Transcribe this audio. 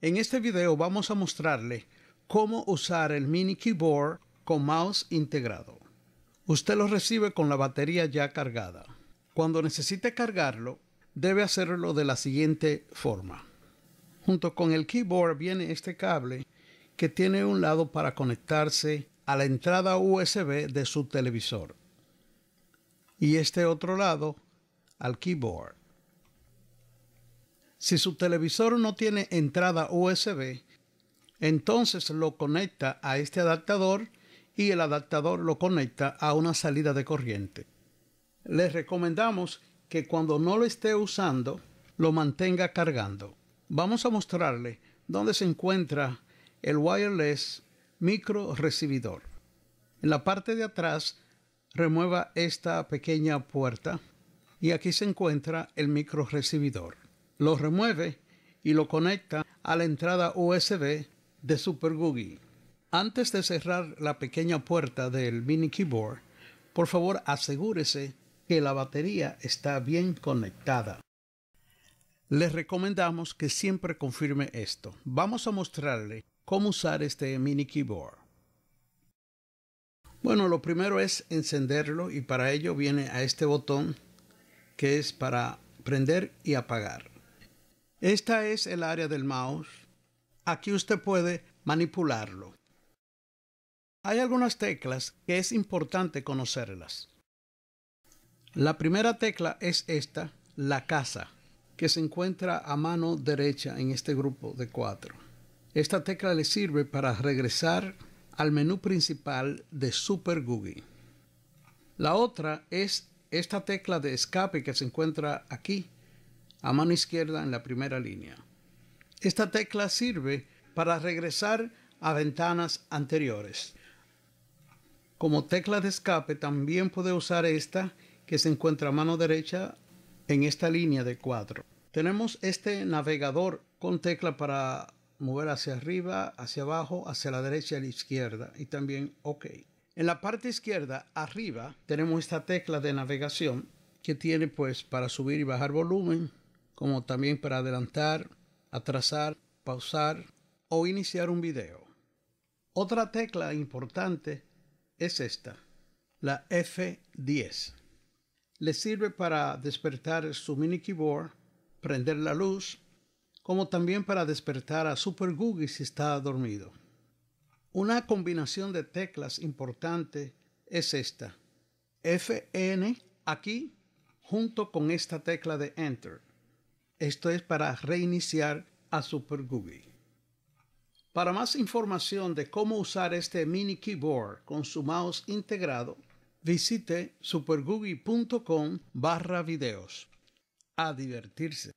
En este video vamos a mostrarle cómo usar el mini keyboard con mouse integrado. Usted lo recibe con la batería ya cargada. Cuando necesite cargarlo, debe hacerlo de la siguiente forma. Junto con el keyboard viene este cable que tiene un lado para conectarse a la entrada USB de su televisor y este otro lado al keyboard. Si su televisor no tiene entrada USB, entonces lo conecta a este adaptador y el adaptador lo conecta a una salida de corriente. Les recomendamos que cuando no lo esté usando, lo mantenga cargando. Vamos a mostrarle dónde se encuentra el wireless micro recibidor. En la parte de atrás, remueva esta pequeña puerta y aquí se encuentra el micro recibidor lo remueve y lo conecta a la entrada USB de SuperGoogie. Antes de cerrar la pequeña puerta del mini keyboard, por favor asegúrese que la batería está bien conectada. Les recomendamos que siempre confirme esto. Vamos a mostrarle cómo usar este mini keyboard. Bueno, lo primero es encenderlo y para ello viene a este botón que es para prender y apagar. Esta es el área del mouse. Aquí usted puede manipularlo. Hay algunas teclas que es importante conocerlas. La primera tecla es esta, la casa, que se encuentra a mano derecha en este grupo de cuatro. Esta tecla le sirve para regresar al menú principal de Super La otra es esta tecla de escape que se encuentra aquí, a mano izquierda en la primera línea. Esta tecla sirve para regresar a ventanas anteriores. Como tecla de escape también puede usar esta que se encuentra a mano derecha en esta línea de cuadro. Tenemos este navegador con tecla para mover hacia arriba, hacia abajo, hacia la derecha y la izquierda y también OK. En la parte izquierda, arriba, tenemos esta tecla de navegación que tiene pues para subir y bajar volumen, como también para adelantar, atrasar, pausar o iniciar un video. Otra tecla importante es esta, la F10. Le sirve para despertar su mini keyboard, prender la luz, como también para despertar a Super Googie si está dormido. Una combinación de teclas importante es esta, FN aquí junto con esta tecla de Enter. Esto es para reiniciar a Super Para más información de cómo usar este mini keyboard con su mouse integrado, visite supergoogie.com barra videos. A divertirse.